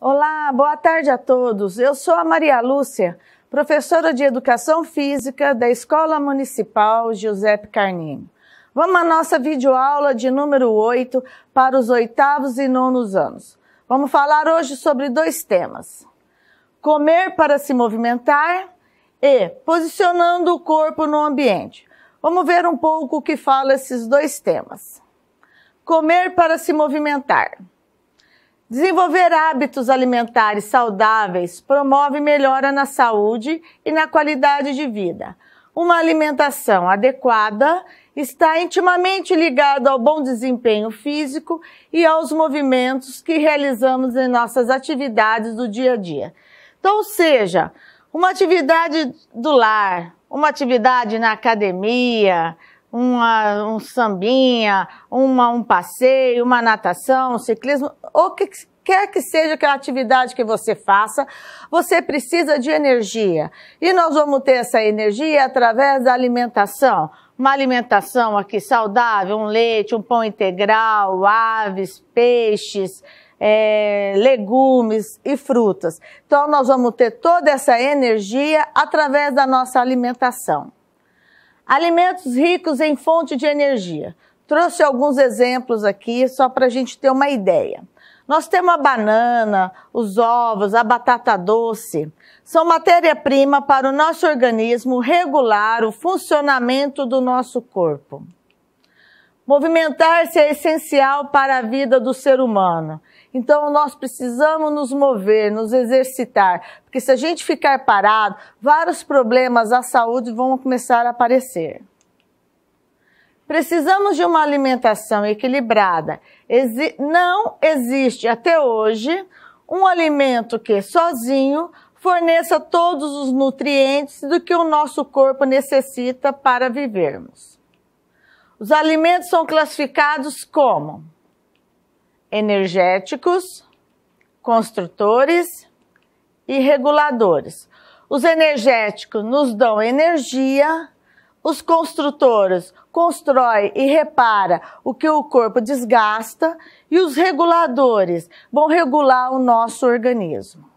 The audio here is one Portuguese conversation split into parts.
Olá, boa tarde a todos. Eu sou a Maria Lúcia, professora de Educação Física da Escola Municipal Giuseppe Carnino. Vamos à nossa videoaula de número 8 para os oitavos e nonos anos. Vamos falar hoje sobre dois temas: comer para se movimentar e posicionando o corpo no ambiente. Vamos ver um pouco o que falam esses dois temas. Comer para se movimentar. Desenvolver hábitos alimentares saudáveis promove melhora na saúde e na qualidade de vida. Uma alimentação adequada está intimamente ligada ao bom desempenho físico e aos movimentos que realizamos em nossas atividades do dia a dia. Então, seja uma atividade do lar, uma atividade na academia, uma, um sambinha, uma, um passeio, uma natação, um ciclismo, ou que quer que seja aquela atividade que você faça, você precisa de energia. E nós vamos ter essa energia através da alimentação. Uma alimentação aqui saudável, um leite, um pão integral, aves, peixes, é, legumes e frutas. Então, nós vamos ter toda essa energia através da nossa alimentação. Alimentos ricos em fonte de energia. Trouxe alguns exemplos aqui só para a gente ter uma ideia. Nós temos a banana, os ovos, a batata doce. São matéria-prima para o nosso organismo regular o funcionamento do nosso corpo. Movimentar-se é essencial para a vida do ser humano. Então nós precisamos nos mover, nos exercitar, porque se a gente ficar parado, vários problemas à saúde vão começar a aparecer. Precisamos de uma alimentação equilibrada. Exi não existe até hoje um alimento que sozinho forneça todos os nutrientes do que o nosso corpo necessita para vivermos. Os alimentos são classificados como energéticos, construtores e reguladores. Os energéticos nos dão energia, os construtores constrói e repara o que o corpo desgasta e os reguladores vão regular o nosso organismo.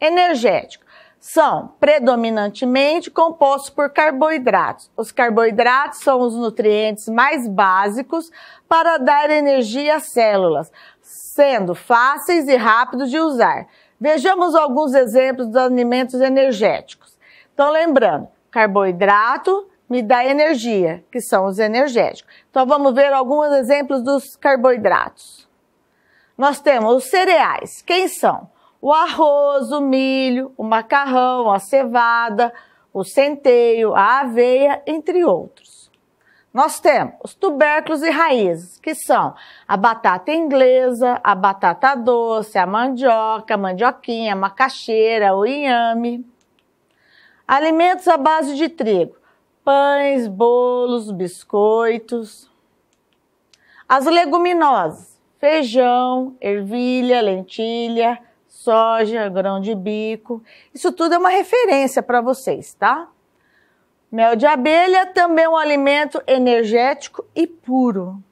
Energético são predominantemente compostos por carboidratos. Os carboidratos são os nutrientes mais básicos para dar energia às células, sendo fáceis e rápidos de usar. Vejamos alguns exemplos dos alimentos energéticos. Então, lembrando, carboidrato me dá energia, que são os energéticos. Então, vamos ver alguns exemplos dos carboidratos. Nós temos os cereais. Quem são? o arroz, o milho, o macarrão, a cevada, o centeio, a aveia, entre outros. Nós temos os tubérculos e raízes, que são a batata inglesa, a batata doce, a mandioca, a mandioquinha, a macaxeira, o inhame. Alimentos à base de trigo, pães, bolos, biscoitos. As leguminosas, feijão, ervilha, lentilha, soja, grão de bico. Isso tudo é uma referência para vocês, tá? Mel de abelha também é um alimento energético e puro.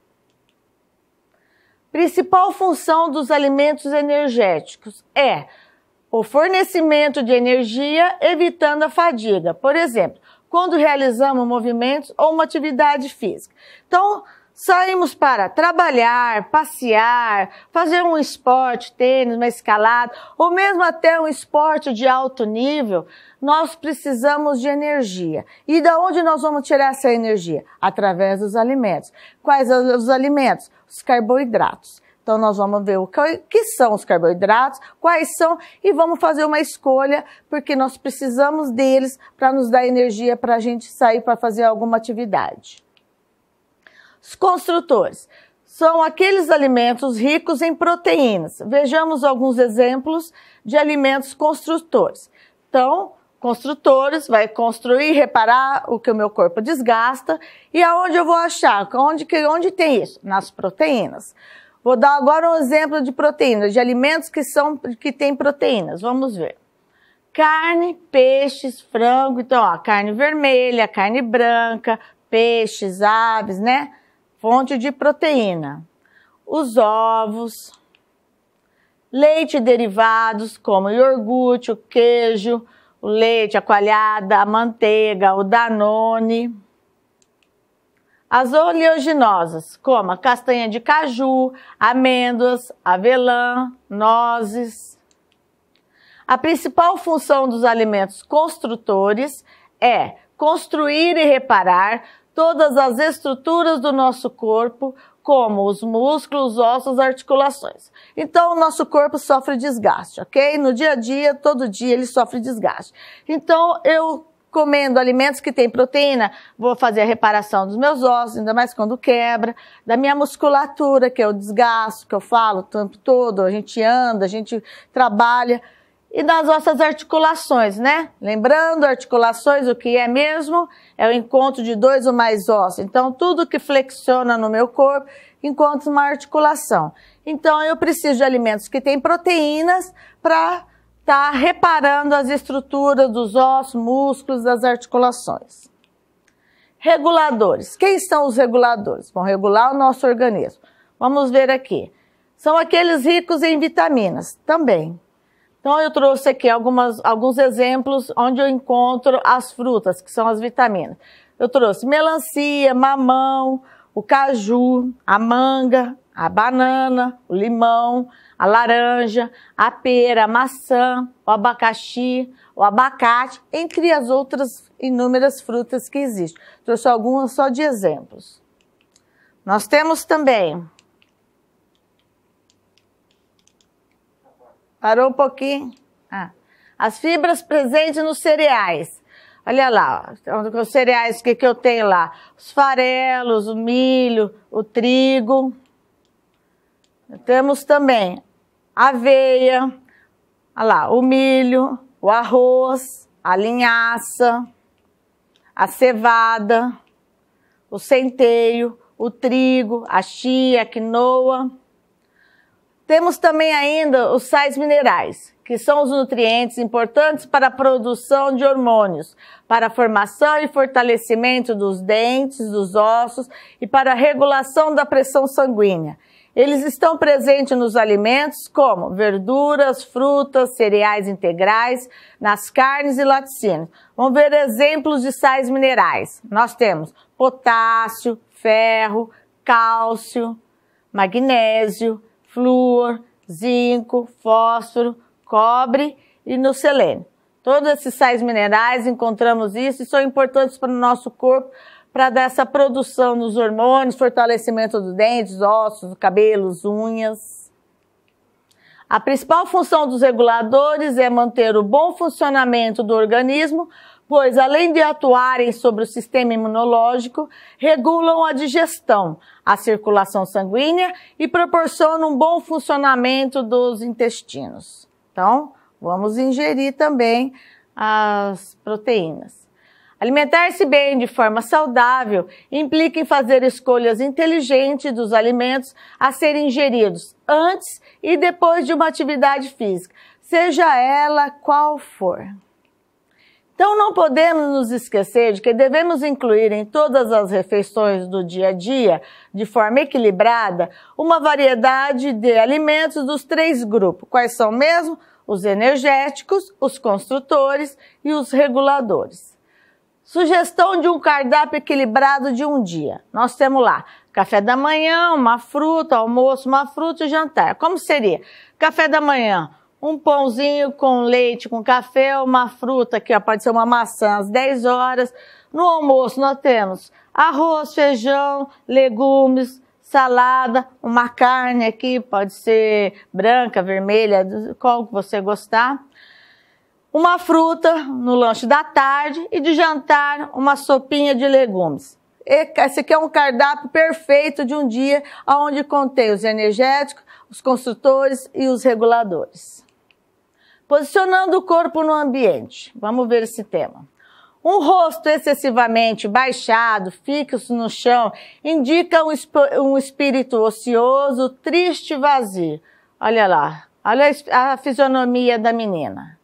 Principal função dos alimentos energéticos é o fornecimento de energia, evitando a fadiga. Por exemplo, quando realizamos movimentos ou uma atividade física. Então, Saímos para trabalhar, passear, fazer um esporte, tênis, uma escalada, ou mesmo até um esporte de alto nível. Nós precisamos de energia. E da onde nós vamos tirar essa energia? Através dos alimentos. Quais os alimentos? Os carboidratos. Então nós vamos ver o que são os carboidratos, quais são e vamos fazer uma escolha porque nós precisamos deles para nos dar energia para a gente sair para fazer alguma atividade. Os construtores são aqueles alimentos ricos em proteínas. Vejamos alguns exemplos de alimentos construtores. Então, construtores, vai construir, reparar o que o meu corpo desgasta. E aonde eu vou achar? Onde, onde tem isso? Nas proteínas. Vou dar agora um exemplo de proteínas, de alimentos que, são, que têm proteínas. Vamos ver. Carne, peixes, frango. Então, ó, carne vermelha, carne branca, peixes, aves, né? fonte de proteína. Os ovos, leite e derivados como iogurte, o queijo, o leite, a coalhada, a manteiga, o danone. As oleaginosas, como a castanha de caju, amêndoas, avelã, nozes. A principal função dos alimentos construtores é construir e reparar todas as estruturas do nosso corpo, como os músculos, ossos, articulações. Então, o nosso corpo sofre desgaste, ok? No dia a dia, todo dia ele sofre desgaste. Então, eu comendo alimentos que têm proteína, vou fazer a reparação dos meus ossos, ainda mais quando quebra, da minha musculatura, que é o desgasto, que eu falo o tempo todo, a gente anda, a gente trabalha e das nossas articulações, né? Lembrando, articulações, o que é mesmo? É o encontro de dois ou mais ossos. Então, tudo que flexiona no meu corpo encontra uma articulação. Então, eu preciso de alimentos que têm proteínas para estar tá reparando as estruturas dos ossos, músculos, das articulações. Reguladores. Quem são os reguladores? Vão regular o nosso organismo. Vamos ver aqui. São aqueles ricos em vitaminas também então eu trouxe aqui algumas, alguns exemplos onde eu encontro as frutas, que são as vitaminas. Eu trouxe melancia, mamão, o caju, a manga, a banana, o limão, a laranja, a pera, a maçã, o abacaxi, o abacate, entre as outras inúmeras frutas que existem. Trouxe algumas só de exemplos. Nós temos também Parou um pouquinho. Ah. As fibras presentes nos cereais. Olha lá, ó, os cereais, o que, que eu tenho lá? Os farelos, o milho, o trigo. Temos também aveia, olha lá, o milho, o arroz, a linhaça, a cevada, o centeio, o trigo, a chia, a quinoa. Temos também ainda os sais minerais, que são os nutrientes importantes para a produção de hormônios, para a formação e fortalecimento dos dentes, dos ossos e para a regulação da pressão sanguínea. Eles estão presentes nos alimentos como verduras, frutas, cereais integrais, nas carnes e laticínios. Vamos ver exemplos de sais minerais. Nós temos potássio, ferro, cálcio, magnésio, flúor, zinco, fósforo, cobre e no selênio. Todos esses sais minerais encontramos isso e são importantes para o nosso corpo para dar essa produção dos hormônios, fortalecimento dos dentes, ossos, cabelos, unhas. A principal função dos reguladores é manter o bom funcionamento do organismo, pois além de atuarem sobre o sistema imunológico, regulam a digestão, a circulação sanguínea e proporciona um bom funcionamento dos intestinos. Então, vamos ingerir também as proteínas. Alimentar-se bem de forma saudável implica em fazer escolhas inteligentes dos alimentos a serem ingeridos antes e depois de uma atividade física, seja ela qual for. Então não podemos nos esquecer de que devemos incluir em todas as refeições do dia a dia, de forma equilibrada, uma variedade de alimentos dos três grupos. Quais são mesmo? Os energéticos, os construtores e os reguladores. Sugestão de um cardápio equilibrado de um dia. Nós temos lá café da manhã, uma fruta, almoço, uma fruta e jantar. Como seria? Café da manhã, um pãozinho com leite, com café, uma fruta, que pode ser uma maçã, às 10 horas. No almoço, nós temos arroz, feijão, legumes, salada, uma carne aqui, pode ser branca, vermelha, qual que você gostar. Uma fruta no lanche da tarde e de jantar uma sopinha de legumes. Esse aqui é um cardápio perfeito de um dia onde contém os energéticos, os construtores e os reguladores. Posicionando o corpo no ambiente. Vamos ver esse tema. Um rosto excessivamente baixado, fixo no chão, indica um, um espírito ocioso, triste e vazio. Olha lá, olha a fisionomia da menina.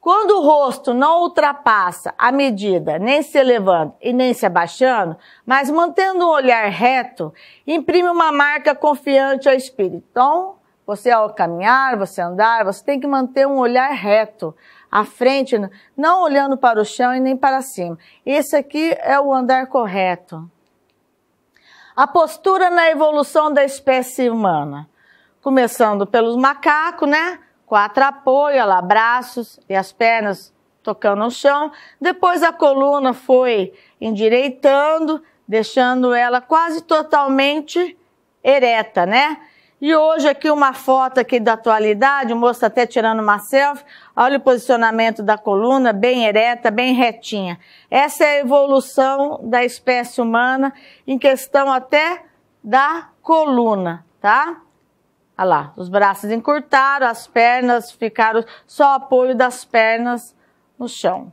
Quando o rosto não ultrapassa a medida, nem se elevando e nem se abaixando, mas mantendo o olhar reto, imprime uma marca confiante ao espírito. Então, você ao caminhar, você andar, você tem que manter um olhar reto, à frente, não olhando para o chão e nem para cima. Esse aqui é o andar correto. A postura na evolução da espécie humana. Começando pelos macacos, né? Quatro apoios, lá, braços e as pernas tocando o chão. Depois a coluna foi endireitando, deixando ela quase totalmente ereta, né? E hoje aqui uma foto aqui da atualidade, o moço até tirando uma selfie. Olha o posicionamento da coluna, bem ereta, bem retinha. Essa é a evolução da espécie humana em questão até da coluna, tá? Olha lá, os braços encurtaram, as pernas ficaram só apoio das pernas no chão.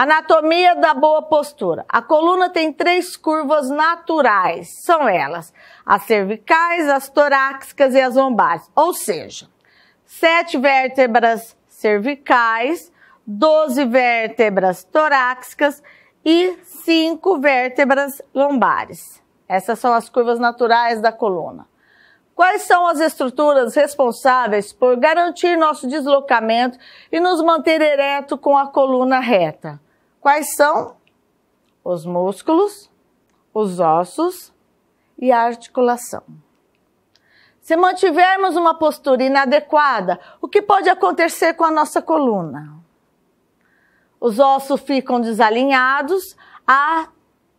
Anatomia da boa postura. A coluna tem três curvas naturais. São elas as cervicais, as torácicas e as lombares. Ou seja, sete vértebras cervicais, 12 vértebras torácicas e cinco vértebras lombares. Essas são as curvas naturais da coluna. Quais são as estruturas responsáveis por garantir nosso deslocamento e nos manter ereto com a coluna reta? Quais são? Os músculos, os ossos e a articulação. Se mantivermos uma postura inadequada, o que pode acontecer com a nossa coluna? Os ossos ficam desalinhados, a,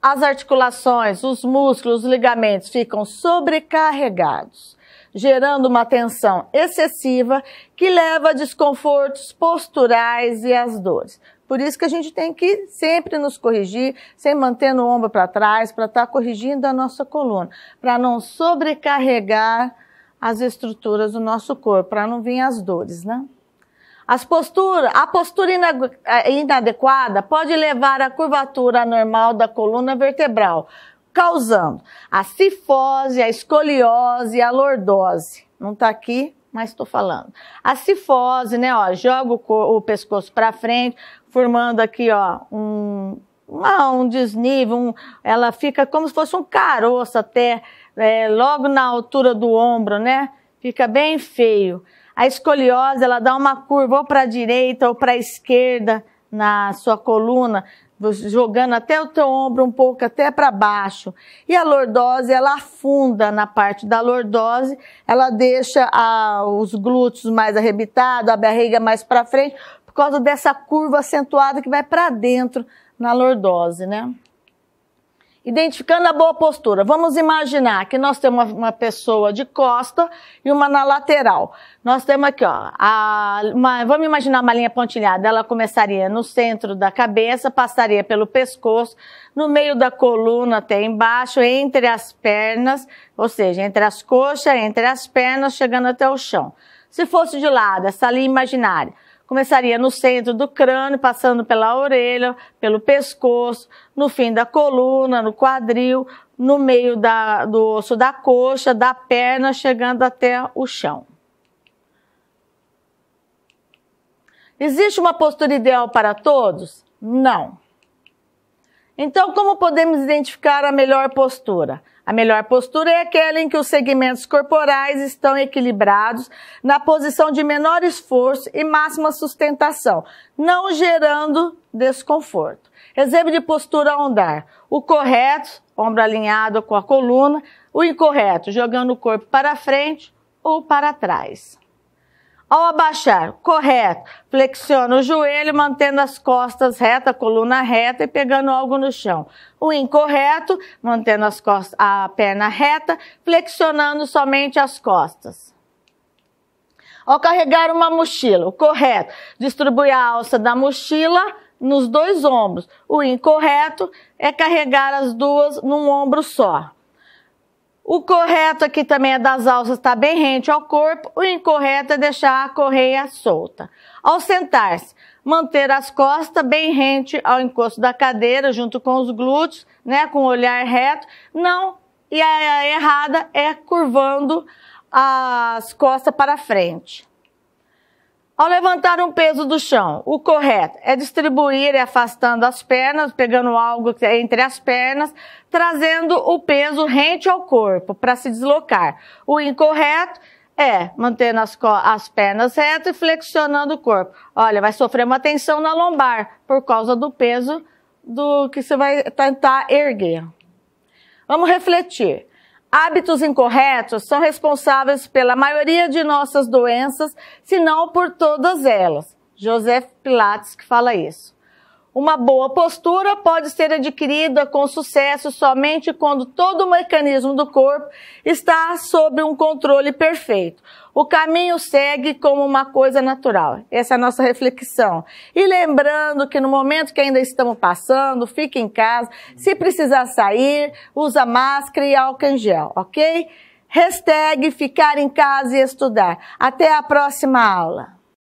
as articulações, os músculos, os ligamentos ficam sobrecarregados, gerando uma tensão excessiva que leva a desconfortos posturais e às dores. Por isso que a gente tem que sempre nos corrigir, sempre mantendo o ombro para trás, para estar tá corrigindo a nossa coluna, para não sobrecarregar as estruturas do nosso corpo, para não vir as dores, né? As postura, a postura eh, inadequada pode levar à curvatura anormal da coluna vertebral, causando a cifose, a escoliose, a lordose. Não está aqui? mas estou falando. A cifose, né? Ó, joga o, o pescoço para frente, formando aqui, ó, um, uma, um desnível, um, ela fica como se fosse um caroço até, é, logo na altura do ombro, né? Fica bem feio. A escoliose, ela dá uma curva ou para a direita ou para a esquerda na sua coluna, jogando até o teu ombro um pouco até para baixo. E a lordose, ela afunda na parte da lordose, ela deixa a, os glúteos mais arrebitados, a barriga mais para frente, por causa dessa curva acentuada que vai para dentro na lordose, né? Identificando a boa postura. Vamos imaginar que nós temos uma, pessoa de costa e uma na lateral. Nós temos aqui, ó, a, uma, vamos imaginar uma linha pontilhada. Ela começaria no centro da cabeça, passaria pelo pescoço, no meio da coluna até embaixo, entre as pernas, ou seja, entre as coxas, entre as pernas, chegando até o chão. Se fosse de lado, essa linha imaginária começaria no centro do crânio, passando pela orelha, pelo pescoço, no fim da coluna, no quadril, no meio da, do osso da coxa, da perna, chegando até o chão. Existe uma postura ideal para todos? Não. Então, como podemos identificar a melhor postura? A melhor postura é aquela em que os segmentos corporais estão equilibrados na posição de menor esforço e máxima sustentação, não gerando desconforto. Exemplo de postura ondar: o correto, ombro alinhado com a coluna, o incorreto, jogando o corpo para frente ou para trás. Ao abaixar, correto. Flexiona o joelho, mantendo as costas retas, coluna reta e pegando algo no chão. O incorreto, mantendo as costas, a perna reta, flexionando somente as costas. Ao carregar uma mochila, o correto, distribui a alça da mochila nos dois ombros. O incorreto é carregar as duas num ombro só. O correto aqui também é das alças estar tá bem rente ao corpo, o incorreto é deixar a correia solta. Ao sentar-se, manter as costas bem rente ao encosto da cadeira, junto com os glúteos, né, com o olhar reto. Não, e a errada é curvando as costas para frente. Ao levantar um peso do chão, o correto é distribuir é afastando as pernas, pegando algo é entre as pernas, trazendo o peso rente ao corpo para se deslocar. O incorreto é mantendo as, as pernas retas e flexionando o corpo. Olha, vai sofrer uma tensão na lombar por causa do peso do que você vai tentar erguer. Vamos refletir. Hábitos incorretos são responsáveis pela maioria de nossas doenças, se não por todas elas. Joseph Pilates que fala isso. Uma boa postura pode ser adquirida com sucesso somente quando todo o mecanismo do corpo está sob um controle perfeito. O caminho segue como uma coisa natural. Essa é a nossa reflexão. E lembrando que no momento que ainda estamos passando, fique em casa. Se precisar sair, usa máscara e álcool em gel, ok? Hashtag ficar em casa e estudar. Até a próxima aula.